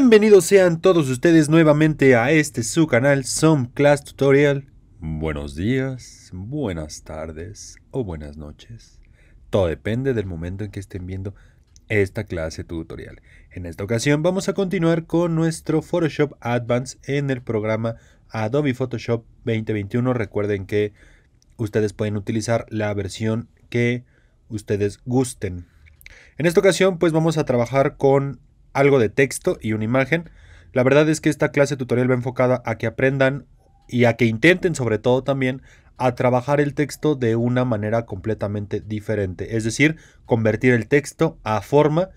Bienvenidos sean todos ustedes nuevamente a este su canal Some Class Tutorial. Buenos días, buenas tardes o buenas noches. Todo depende del momento en que estén viendo esta clase tutorial. En esta ocasión vamos a continuar con nuestro Photoshop Advance en el programa Adobe Photoshop 2021. Recuerden que ustedes pueden utilizar la versión que ustedes gusten. En esta ocasión pues vamos a trabajar con algo de texto y una imagen. La verdad es que esta clase tutorial va enfocada a que aprendan y a que intenten sobre todo también a trabajar el texto de una manera completamente diferente, es decir, convertir el texto a forma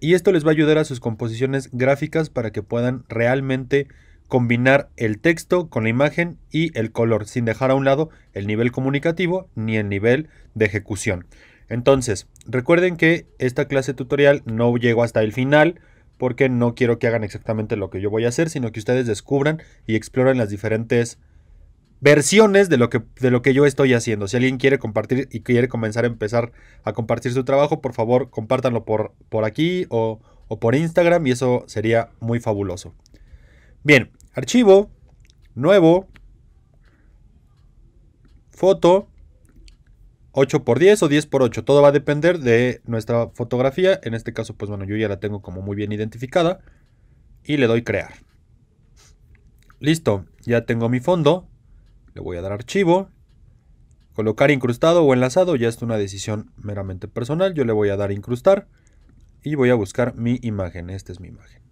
y esto les va a ayudar a sus composiciones gráficas para que puedan realmente combinar el texto con la imagen y el color sin dejar a un lado el nivel comunicativo ni el nivel de ejecución. Entonces, recuerden que esta clase tutorial no llego hasta el final porque no quiero que hagan exactamente lo que yo voy a hacer, sino que ustedes descubran y exploren las diferentes versiones de lo que, de lo que yo estoy haciendo. Si alguien quiere compartir y quiere comenzar a empezar a compartir su trabajo, por favor, compártanlo por, por aquí o, o por Instagram y eso sería muy fabuloso. Bien, archivo, nuevo, foto, 8 por 10 o 10 por 8. Todo va a depender de nuestra fotografía. En este caso, pues bueno, yo ya la tengo como muy bien identificada. Y le doy crear. Listo, ya tengo mi fondo. Le voy a dar archivo. Colocar incrustado o enlazado ya es una decisión meramente personal. Yo le voy a dar incrustar. Y voy a buscar mi imagen. Esta es mi imagen.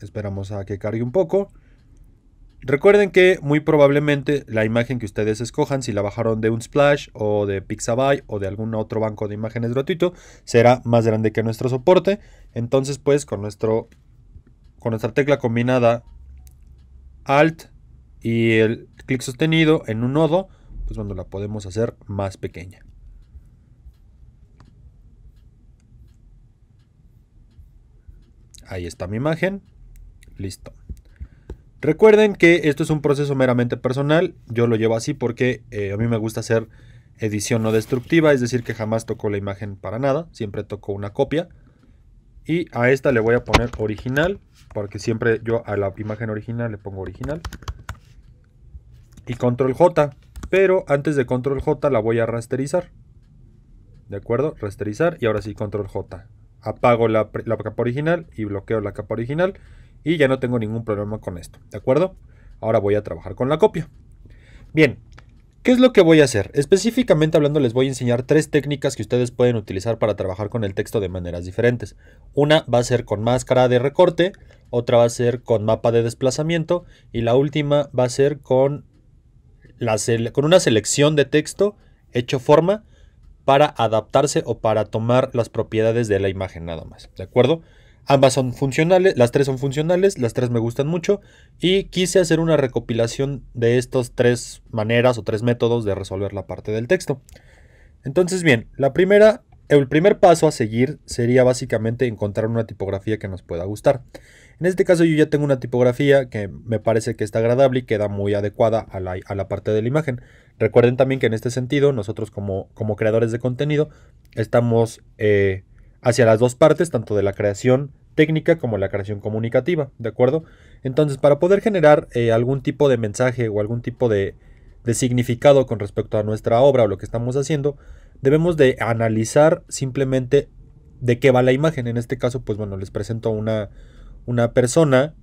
Esperamos a que cargue un poco. Recuerden que muy probablemente la imagen que ustedes escojan, si la bajaron de un Splash o de Pixabay o de algún otro banco de imágenes gratuito, será más grande que nuestro soporte. Entonces, pues con, nuestro, con nuestra tecla combinada Alt y el clic sostenido en un nodo, pues cuando la podemos hacer más pequeña. Ahí está mi imagen. Listo. Recuerden que esto es un proceso meramente personal, yo lo llevo así porque eh, a mí me gusta hacer edición no destructiva, es decir, que jamás toco la imagen para nada, siempre toco una copia. Y a esta le voy a poner original, porque siempre yo a la imagen original le pongo original. Y control J, pero antes de control J la voy a rasterizar. ¿De acuerdo? Rasterizar y ahora sí control J. Apago la capa original y bloqueo la capa original y ya no tengo ningún problema con esto, ¿de acuerdo? Ahora voy a trabajar con la copia. Bien, ¿Qué es lo que voy a hacer? Específicamente hablando les voy a enseñar tres técnicas que ustedes pueden utilizar para trabajar con el texto de maneras diferentes. Una va a ser con máscara de recorte, otra va a ser con mapa de desplazamiento y la última va a ser con, con una selección de texto hecho forma para adaptarse o para tomar las propiedades de la imagen nada más. ¿De acuerdo? Ambas son funcionales, las tres son funcionales, las tres me gustan mucho y quise hacer una recopilación de estas tres maneras o tres métodos de resolver la parte del texto. Entonces bien, la primera, el primer paso a seguir sería básicamente encontrar una tipografía que nos pueda gustar. En este caso yo ya tengo una tipografía que me parece que está agradable y queda muy adecuada a la, a la parte de la imagen. Recuerden también que en este sentido nosotros como, como creadores de contenido estamos... Eh, hacia las dos partes, tanto de la creación técnica como la creación comunicativa, ¿de acuerdo? Entonces, para poder generar eh, algún tipo de mensaje o algún tipo de, significado con respecto a nuestra obra o lo que estamos haciendo, debemos de analizar simplemente de qué va la imagen. En este caso, pues bueno, les presento una, una persona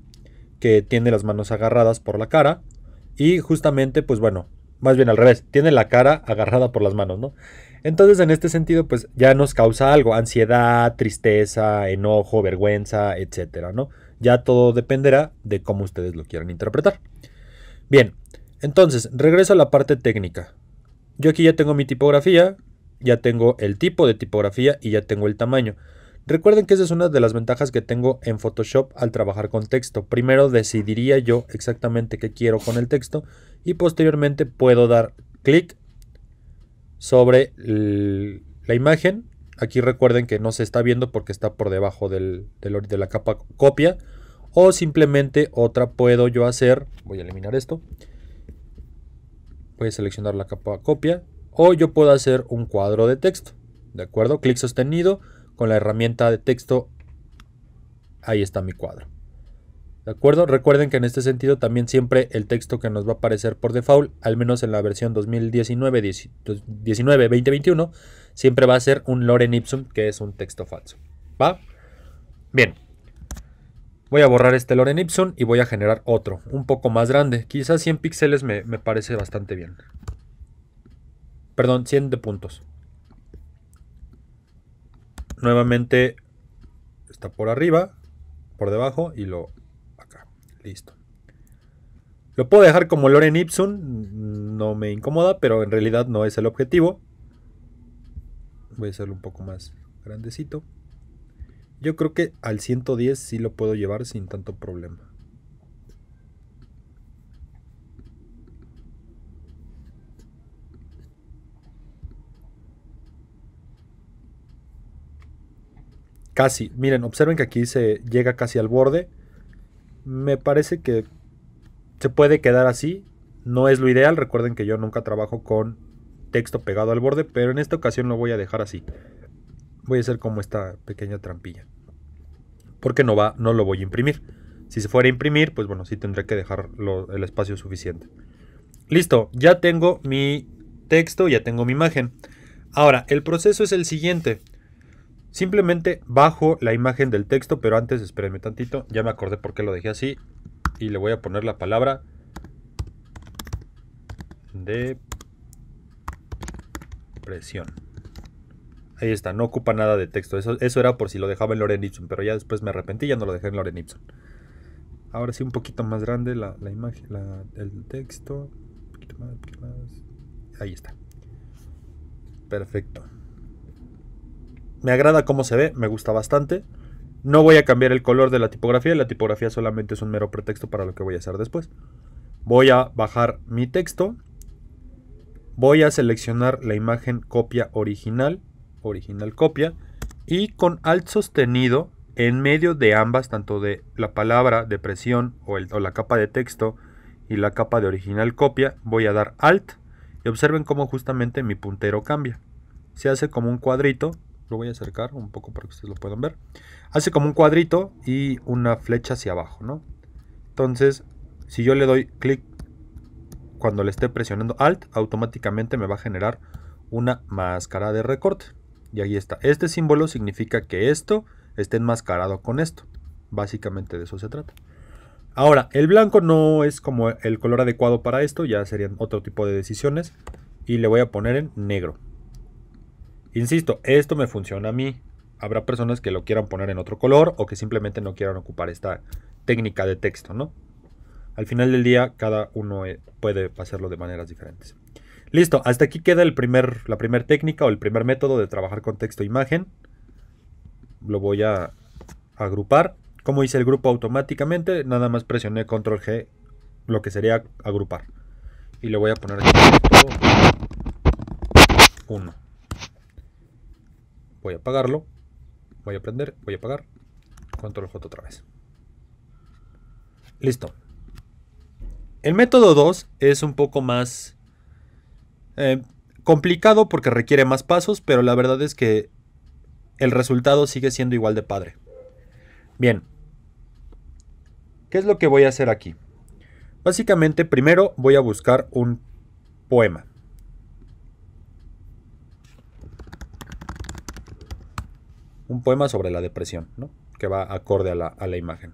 que tiene las manos agarradas por la cara y justamente, pues bueno, más bien al revés, tiene la cara agarrada por las manos, ¿no? Entonces, en este sentido, pues ya nos causa algo, ansiedad, tristeza, enojo, vergüenza, etcétera, ¿no? Ya todo dependerá de cómo ustedes lo quieran interpretar. Bien, entonces, regreso a la parte técnica. Yo aquí ya tengo mi tipografía, ya tengo el tipo de tipografía y ya tengo el tamaño. Recuerden que esa es una de las ventajas que tengo en Photoshop al trabajar con texto. Primero decidiría yo exactamente qué quiero con el texto y posteriormente puedo dar clic sobre la imagen. Aquí recuerden que no se está viendo porque está por debajo de la capa copia. O simplemente otra puedo yo hacer, voy a eliminar esto, voy a seleccionar la capa copia. O yo puedo hacer un cuadro de texto, ¿de acuerdo? Clic sostenido con la herramienta de texto, ahí está mi cuadro. ¿De acuerdo? Recuerden que en este sentido también siempre el texto que nos va a aparecer por default, al menos en la versión 2019-2021, siempre va a ser un Loren Ipsum, que es un texto falso. ¿Va? Bien. Voy a borrar este Loren Ipsum y voy a generar otro, un poco más grande. Quizás 100 píxeles me, me parece bastante bien. Perdón, 100 de puntos. Nuevamente está por arriba, por debajo y lo acá. Listo. Lo puedo dejar como Loren Ipsum, no me incomoda, pero en realidad no es el objetivo. Voy a hacerlo un poco más grandecito. Yo creo que al 110 sí lo puedo llevar sin tanto problema. Casi. Miren, observen que aquí se llega casi al borde. Me parece que se puede quedar así. No es lo ideal. Recuerden que yo nunca trabajo con texto pegado al borde, pero en esta ocasión lo voy a dejar así. Voy a hacer como esta pequeña trampilla. Porque no, va, no lo voy a imprimir. Si se fuera a imprimir, pues bueno, sí tendré que dejar el espacio suficiente. Listo, ya tengo mi texto, ya tengo mi imagen. Ahora, el proceso es el siguiente. Simplemente bajo la imagen del texto, pero antes espérenme tantito, ya me acordé por qué lo dejé así y le voy a poner la palabra de presión. Ahí está, no ocupa nada de texto. Eso, eso era por si lo dejaba en Loren Ipsum, pero ya después me arrepentí ya no lo dejé en Loren Ipsum. Ahora sí, un poquito más grande la, imagen, el texto. Un poquito más, más. Ahí está. Perfecto. Me agrada cómo se ve, me gusta bastante. No voy a cambiar el color de la tipografía, la tipografía solamente es un mero pretexto para lo que voy a hacer después. Voy a bajar mi texto. Voy a seleccionar la imagen copia original, original copia, y con alt sostenido en medio de ambas, tanto de la palabra de presión o la capa de texto y la capa de original copia, voy a dar alt y observen cómo justamente mi puntero cambia. Se hace como un cuadrito lo voy a acercar un poco para que ustedes lo puedan ver. Hace como un cuadrito y una flecha hacia abajo, ¿no? Entonces, si yo le doy clic cuando le esté presionando Alt, automáticamente me va a generar una máscara de recorte. Y ahí está. Este símbolo significa que esto esté enmascarado con esto. Básicamente de eso se trata. Ahora, el blanco no es como el color adecuado para esto, ya serían otro tipo de decisiones. Y le voy a poner en negro. Insisto, esto me funciona a mí. Habrá personas que lo quieran poner en otro color o que simplemente no quieran ocupar esta técnica de texto, ¿no? Al final del día, cada uno eh, puede hacerlo de maneras diferentes. Listo, hasta aquí queda el primer, la primera técnica o el primer método de trabajar con texto e imagen. Lo voy a agrupar. Como hice el grupo automáticamente, nada más presioné control G, lo que sería agrupar. Y le voy a poner aquí 1 voy a apagarlo, voy a prender, voy a apagar, control J otra vez. Listo. El método 2 es un poco más eh, complicado porque requiere más pasos, pero la verdad es que el resultado sigue siendo igual de padre. Bien. ¿Qué es lo que voy a hacer aquí? Básicamente primero voy a buscar un poema. un poema sobre la depresión, ¿no? que va acorde a la, imagen.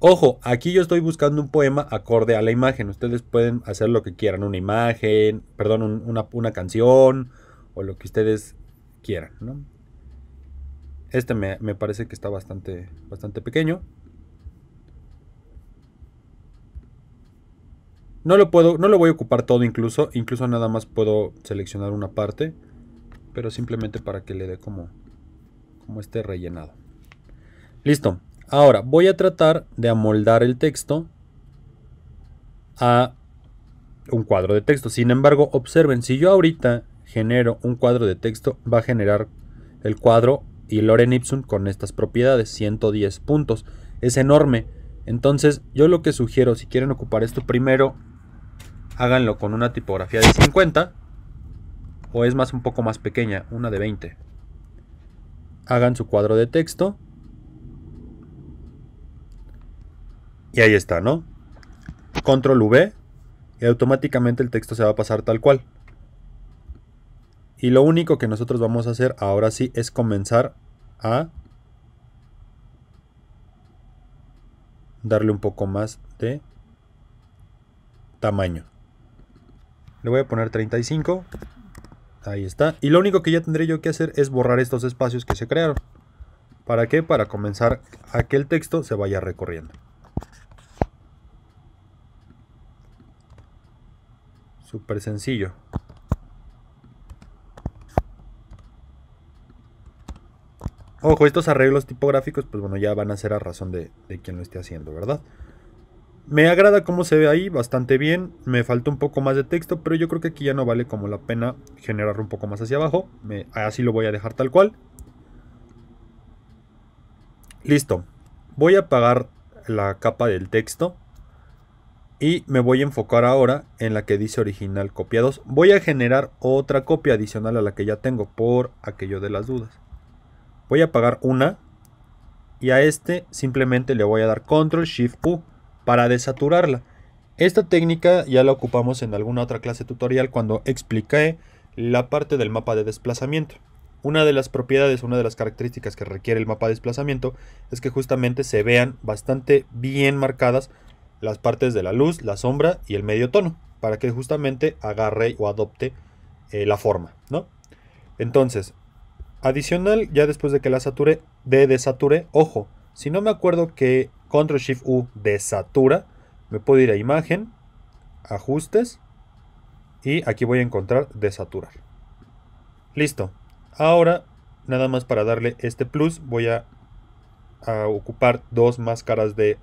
Ojo, aquí yo estoy buscando un poema acorde a la imagen. Ustedes pueden hacer lo que quieran, una imagen, perdón, una, canción o lo que ustedes quieran. ¿no? Este me, parece que está bastante, bastante pequeño. No lo puedo, no lo voy a ocupar todo incluso, incluso nada más puedo seleccionar una parte pero simplemente para que le dé como, como este rellenado. Listo. Ahora voy a tratar de amoldar el texto a un cuadro de texto. Sin embargo, observen, si yo ahorita genero un cuadro de texto, va a generar el cuadro y Loren Ipsum con estas propiedades, 110 puntos. Es enorme. Entonces, yo lo que sugiero, si quieren ocupar esto primero, háganlo con una tipografía de 50 o es más un poco más pequeña, una de 20. Hagan su cuadro de texto. Y ahí está, ¿no? Control V y automáticamente el texto se va a pasar tal cual. Y lo único que nosotros vamos a hacer ahora sí es comenzar a darle un poco más de tamaño. Le voy a poner 35. Ahí está. Y lo único que ya tendré yo que hacer es borrar estos espacios que se crearon. ¿Para qué? Para comenzar a que el texto se vaya recorriendo. Súper sencillo. Ojo, estos arreglos tipográficos, pues bueno, ya van a ser a razón de, de quien lo esté haciendo, ¿verdad? Me agrada cómo se ve ahí, bastante bien. Me falta un poco más de texto, pero yo creo que aquí ya no vale como la pena generar un poco más hacia abajo. así lo voy a dejar tal cual. Listo. Voy a apagar la capa del texto. Y me voy a enfocar ahora en la que dice original copiados. Voy a generar otra copia adicional a la que ya tengo por aquello de las dudas. Voy a apagar una. Y a este simplemente le voy a dar Control Shift U para desaturarla. Esta técnica ya la ocupamos en alguna otra clase tutorial cuando expliqué la parte del mapa de desplazamiento. Una de las propiedades, una de las características que requiere el mapa de desplazamiento es que justamente se vean bastante bien marcadas las partes de la luz, la sombra y el medio tono, para que justamente agarre o adopte eh, la forma, ¿no? Entonces, adicional, ya después de que la sature, de desature, ojo, si no me acuerdo que Control Shift U desatura. Me puedo ir a imagen, ajustes y aquí voy a encontrar desaturar. Listo. Ahora, nada más para darle este plus, voy a, ocupar dos máscaras de,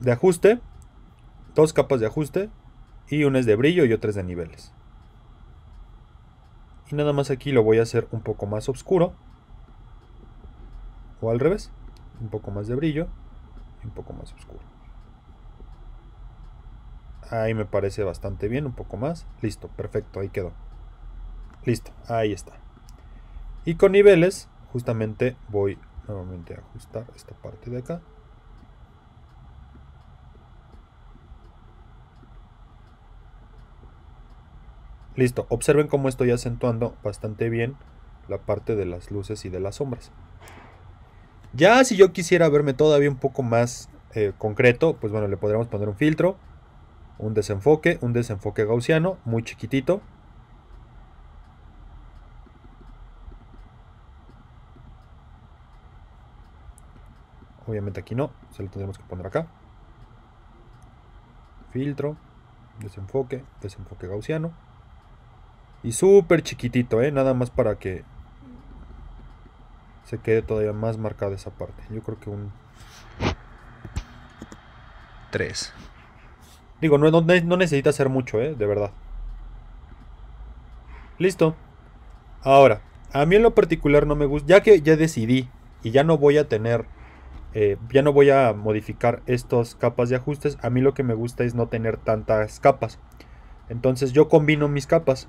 de ajuste. Dos capas de ajuste. Y una es de brillo y otra es de niveles. Y nada más aquí lo voy a hacer un poco más oscuro. O al revés un poco más de brillo un poco más oscuro. Ahí me parece bastante bien, un poco más. Listo, perfecto, ahí quedó. Listo, ahí está. Y con niveles, justamente voy nuevamente a ajustar esta parte de acá. Listo, observen cómo estoy acentuando bastante bien la parte de las luces y de las sombras. Ya si yo quisiera verme todavía un poco más eh, concreto, pues bueno, le podríamos poner un filtro, un desenfoque, un desenfoque gaussiano, muy chiquitito. Obviamente aquí no, se lo tendremos que poner acá. Filtro, desenfoque, desenfoque gaussiano. Y súper chiquitito, ¿eh? nada más para que se quede todavía más marcada esa parte. Yo creo que un 3. Digo, no, no, necesita hacer mucho, ¿eh? de verdad. Listo. Ahora, a mí en lo particular no me gusta, ya que ya decidí y ya no voy a tener, eh, ya no voy a modificar estas capas de ajustes, a mí lo que me gusta es no tener tantas capas. Entonces yo combino mis capas.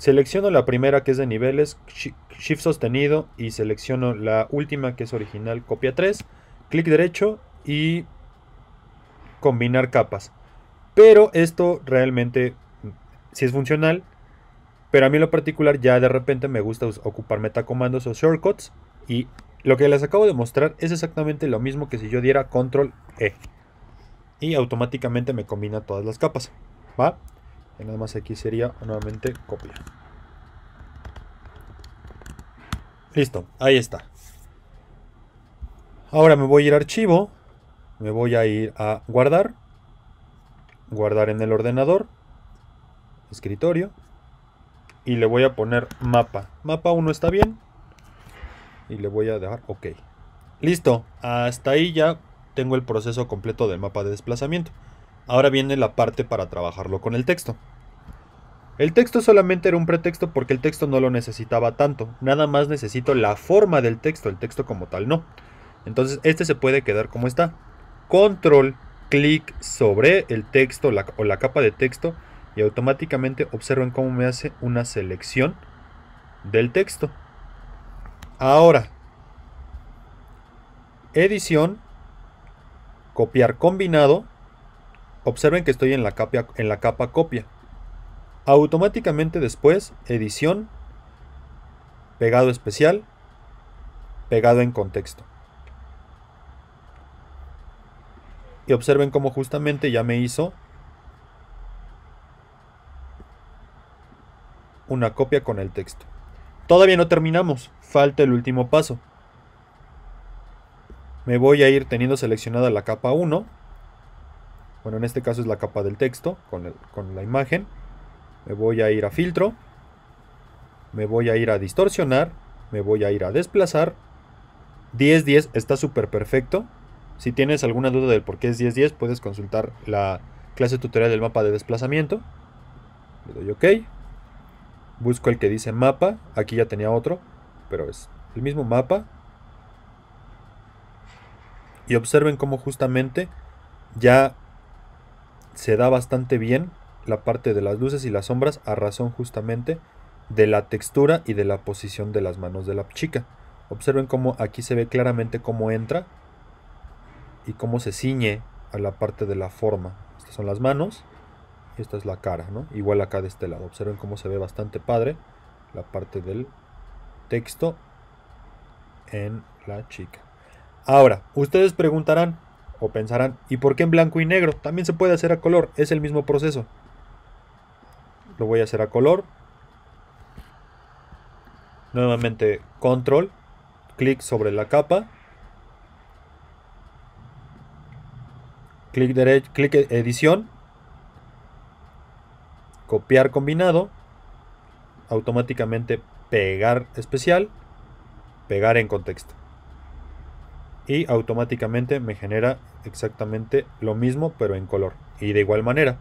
Selecciono la primera que es de niveles, Shift sostenido y selecciono la última que es original, copia 3, clic derecho y combinar capas. Pero esto realmente mm, sí es funcional, pero a mí en lo particular ya de repente me gusta ocupar metacomandos o shortcuts y lo que les acabo de mostrar es exactamente lo mismo que si yo diera control E y automáticamente me combina todas las capas, ¿va? y nada más aquí sería nuevamente copia. Listo, ahí está. Ahora me voy a ir a archivo, me voy a ir a guardar, guardar en el ordenador, escritorio, y le voy a poner mapa. Mapa 1 está bien, y le voy a dejar ok. Listo, hasta ahí ya tengo el proceso completo del mapa de desplazamiento. Ahora viene la parte para trabajarlo con el texto. El texto solamente era un pretexto porque el texto no lo necesitaba tanto, nada más necesito la forma del texto, el texto como tal no. Entonces este se puede quedar como está. Control, clic sobre el texto o la capa de texto y automáticamente observen cómo me hace una selección del texto. Ahora, edición, copiar combinado. Observen que estoy en la en la capa copia. Automáticamente después, edición, pegado especial, pegado en contexto. Y observen cómo justamente ya me hizo una copia con el texto. Todavía no terminamos, falta el último paso. Me voy a ir teniendo seleccionada la capa 1. Bueno, en este caso es la capa del texto con, con la imagen me voy a ir a filtro, me voy a ir a distorsionar, me voy a ir a desplazar. 10-10 está súper perfecto. Si tienes alguna duda del por qué es 10-10, puedes consultar la clase tutorial del mapa de desplazamiento. Le doy OK. Busco el que dice mapa. Aquí ya tenía otro, pero es el mismo mapa. Y observen cómo justamente ya se da bastante bien la parte de las luces y las sombras a razón justamente de la textura y de la posición de las manos de la chica. Observen cómo aquí se ve claramente cómo entra y cómo se ciñe a la parte de la forma. Estas son las manos y esta es la cara, ¿no? Igual acá de este lado. Observen cómo se ve bastante padre la parte del texto en la chica. Ahora, ustedes preguntarán o pensarán, ¿y por qué en blanco y negro? También se puede hacer a color, es el mismo proceso lo voy a hacer a color. Nuevamente control, clic sobre la capa. Clic derecho, clic e-, edición. Copiar combinado. Automáticamente pegar especial. Pegar en contexto. Y automáticamente me genera exactamente lo mismo pero en color. Y de igual manera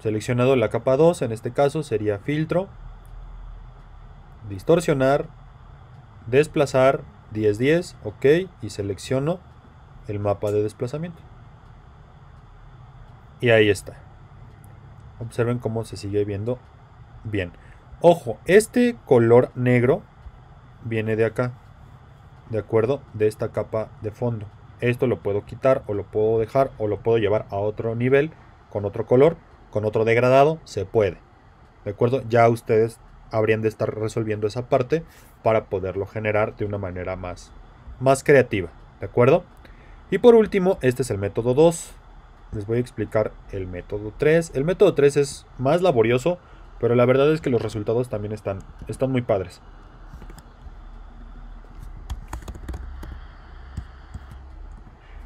Seleccionado la capa 2, en este caso sería filtro, distorsionar, desplazar 10-10, ok, y selecciono el mapa de desplazamiento. Y ahí está. Observen cómo se sigue viendo bien. Ojo, este color negro viene de acá, ¿de acuerdo? De esta capa de fondo. Esto lo puedo quitar o lo puedo dejar o lo puedo llevar a otro nivel con otro color con otro degradado, se puede. ¿De acuerdo? Ya ustedes habrían de estar resolviendo esa parte para poderlo generar de una manera más, más creativa. ¿De acuerdo? Y por último, este es el método 2. Les voy a explicar el método 3. El método 3 es más laborioso, pero la verdad es que los resultados también están, están muy padres.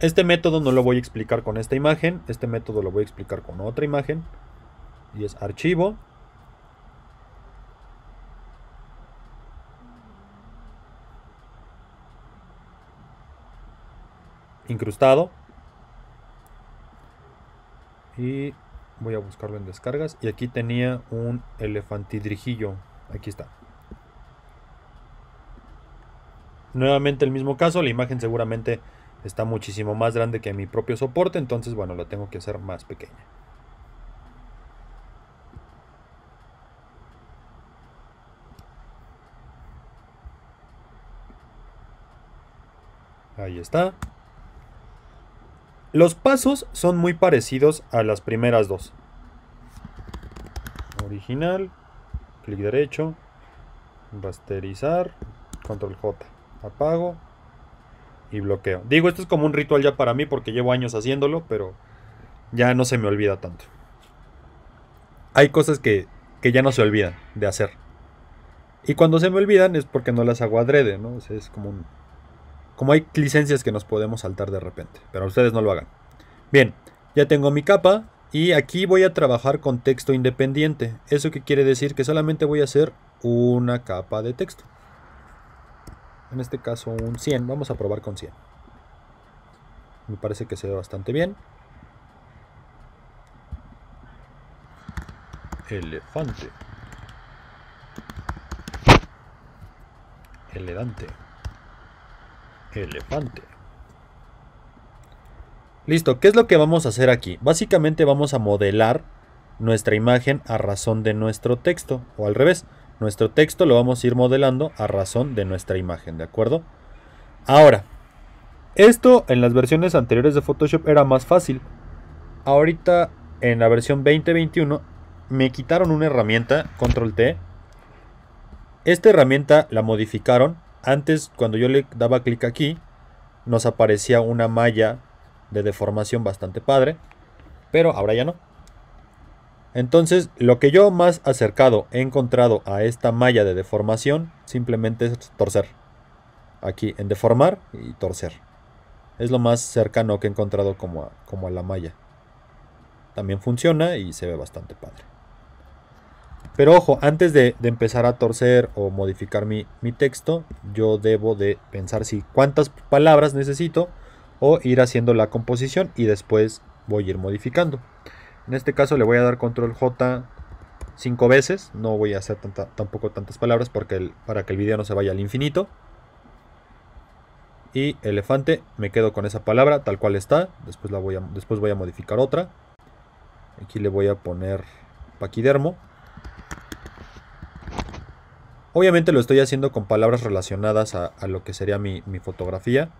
Este método no lo voy a explicar con esta imagen, este método lo voy a explicar con otra imagen. Y es archivo. Incrustado. Y voy a buscarlo en descargas. Y aquí tenía un elefantidrijillo. Aquí está. Nuevamente el mismo caso, la imagen seguramente está muchísimo más grande que mi propio soporte, entonces bueno, la tengo que hacer más pequeña. Ahí está. Los pasos son muy parecidos a las primeras dos. Original, clic derecho, rasterizar, control J, apago, y bloqueo. Digo, esto es como un ritual ya para mí porque llevo años haciéndolo, pero ya no se me olvida tanto. Hay cosas que, ya no se olvidan de hacer. Y cuando se me olvidan es porque no las hago adrede, ¿no? es como un... Como hay licencias que nos podemos saltar de repente, pero ustedes no lo hagan. Bien, ya tengo mi capa y aquí voy a trabajar con texto independiente. ¿Eso que quiere decir? Que solamente voy a hacer una capa de texto en este caso un 100, vamos a probar con 100. Me parece que se ve bastante bien. Elefante. Elefante. Elefante. Listo, ¿qué es lo que vamos a hacer aquí? Básicamente vamos a modelar nuestra imagen a razón de nuestro texto o al revés. Nuestro texto lo vamos a ir modelando a razón de nuestra imagen, ¿de acuerdo? Ahora, esto en las versiones anteriores de Photoshop era más fácil. Ahorita en la versión 2021 me quitaron una herramienta, control T. Esta herramienta la modificaron. Antes cuando yo le daba clic aquí nos aparecía una malla de deformación bastante padre. Pero ahora ya no. Entonces, lo que yo más acercado he encontrado a esta malla de deformación simplemente es torcer. Aquí en deformar y torcer. Es lo más cercano que he encontrado como a, la malla. También funciona y se ve bastante padre. Pero ojo, antes de, empezar a torcer o modificar mi, mi texto, yo debo de pensar si cuántas palabras necesito o ir haciendo la composición y después voy a ir modificando. En este caso le voy a dar control J cinco veces. No voy a hacer tampoco tantas palabras porque para que el video no se vaya al infinito. Y elefante, me quedo con esa palabra tal cual está. Después, la voy, a, después voy a modificar otra. Aquí le voy a poner paquidermo. Obviamente lo estoy haciendo con palabras relacionadas a, lo que sería mi fotografía.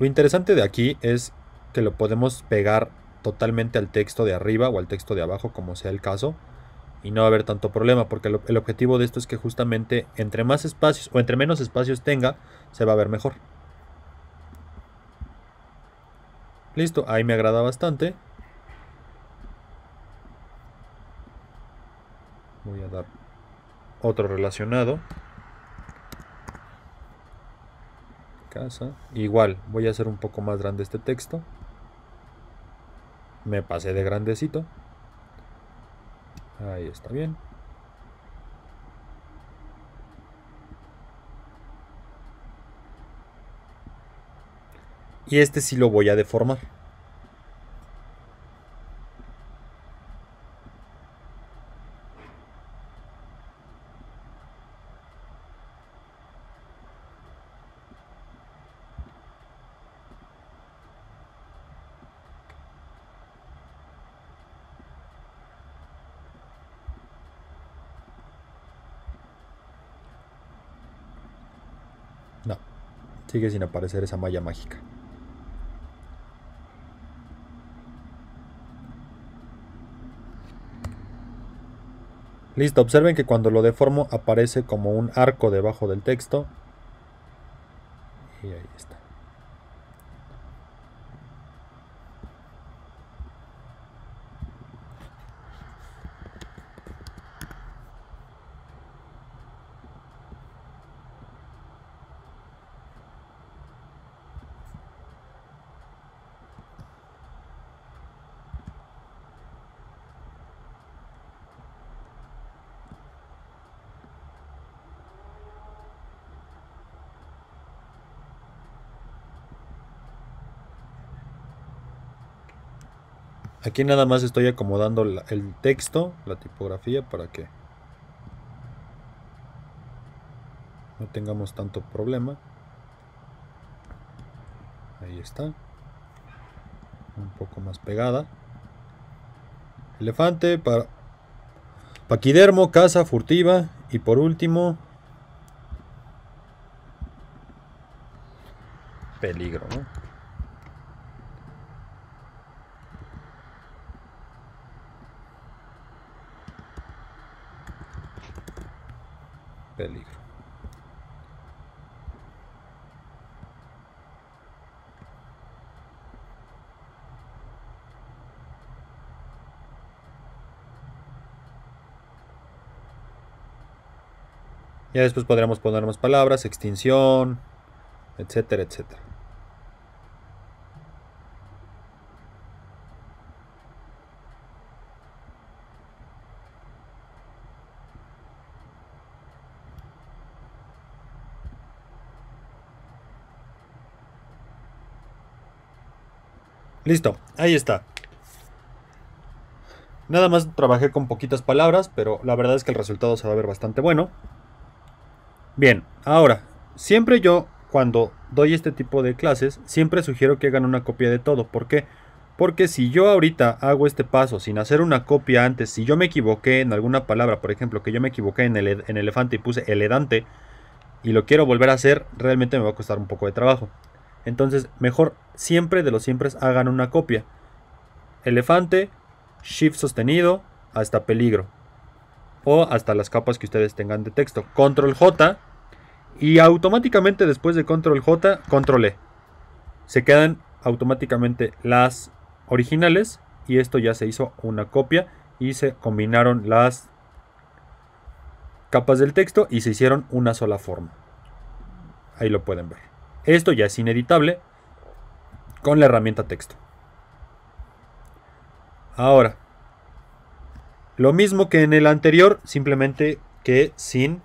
Lo interesante de aquí es que lo podemos pegar totalmente al texto de arriba o al texto de abajo, como sea el caso, y no va a haber tanto problema, porque el, objetivo de esto es que justamente entre más espacios o entre menos espacios tenga, se va a ver mejor. Listo, ahí me agrada bastante. Voy a dar otro relacionado. casa. Igual, voy a hacer un poco más grande este texto. Me pasé de grandecito. Ahí está bien. Y este sí lo voy a deformar. Sigue sin aparecer esa malla mágica. Listo, observen que cuando lo deformo aparece como un arco debajo del texto. Y ahí está. Aquí nada más estoy acomodando el texto, la tipografía, para que no tengamos tanto problema. Ahí está. Un poco más pegada. Elefante, para paquidermo, caza furtiva. Y por último, peligro, ¿no? Ya después podremos poner más palabras, extinción, etcétera, etcétera. Listo, ahí está. Nada más trabajé con poquitas palabras, pero la verdad es que el resultado se va a ver bastante bueno. Bien, ahora, siempre yo cuando doy este tipo de clases, siempre sugiero que hagan una copia de todo. ¿Por qué? Porque si yo ahorita hago este paso sin hacer una copia antes, si yo me equivoqué en alguna palabra, por ejemplo, que yo me equivoqué en, el, en elefante y puse eledante, y lo quiero volver a hacer, realmente me va a costar un poco de trabajo. Entonces, mejor siempre de los siempre hagan una copia. Elefante, shift sostenido, hasta peligro. O hasta las capas que ustedes tengan de texto. Control J. Y automáticamente después de Control J, Control E. Se quedan automáticamente las originales. Y esto ya se hizo una copia. Y se combinaron las capas del texto y se hicieron una sola forma. Ahí lo pueden ver. Esto ya es ineditable con la herramienta texto. Ahora, lo mismo que en el anterior, simplemente que sin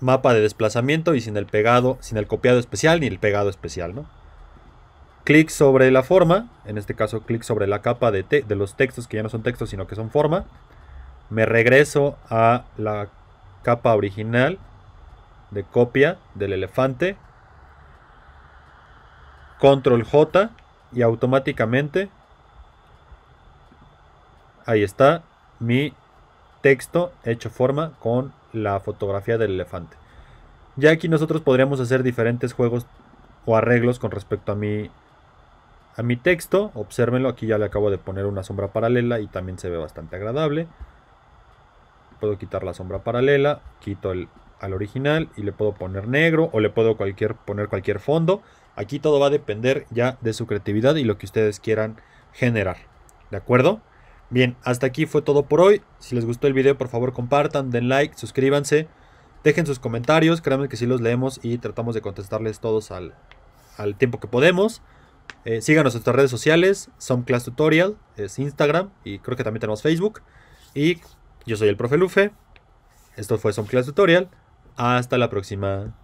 mapa de desplazamiento y sin el pegado, sin el copiado especial ni el pegado especial, ¿no? Clic sobre la forma, en este caso clic sobre la capa de, de los textos que ya no son textos sino que son forma. Me regreso a la capa original de copia del elefante control J y automáticamente ahí está mi texto hecho forma con la fotografía del elefante. Ya aquí nosotros podríamos hacer diferentes juegos o arreglos con respecto a mi, a mi texto. Obsérvenlo, aquí ya le acabo de poner una sombra paralela y también se ve bastante agradable. Puedo quitar la sombra paralela, quito el, al original y le puedo poner negro o le puedo cualquier, poner cualquier fondo. Aquí todo va a depender ya de su creatividad y lo que ustedes quieran generar. ¿De acuerdo? Bien, hasta aquí fue todo por hoy. Si les gustó el video, por favor compartan, den like, suscríbanse, dejen sus comentarios. Créanme que sí los leemos y tratamos de contestarles todos al, tiempo que podemos. Eh, síganos en nuestras redes sociales, Some Tutorial, es Instagram y creo que también tenemos Facebook. Y yo soy el profe Lufe. Esto fue Some Class Tutorial. Hasta la próxima.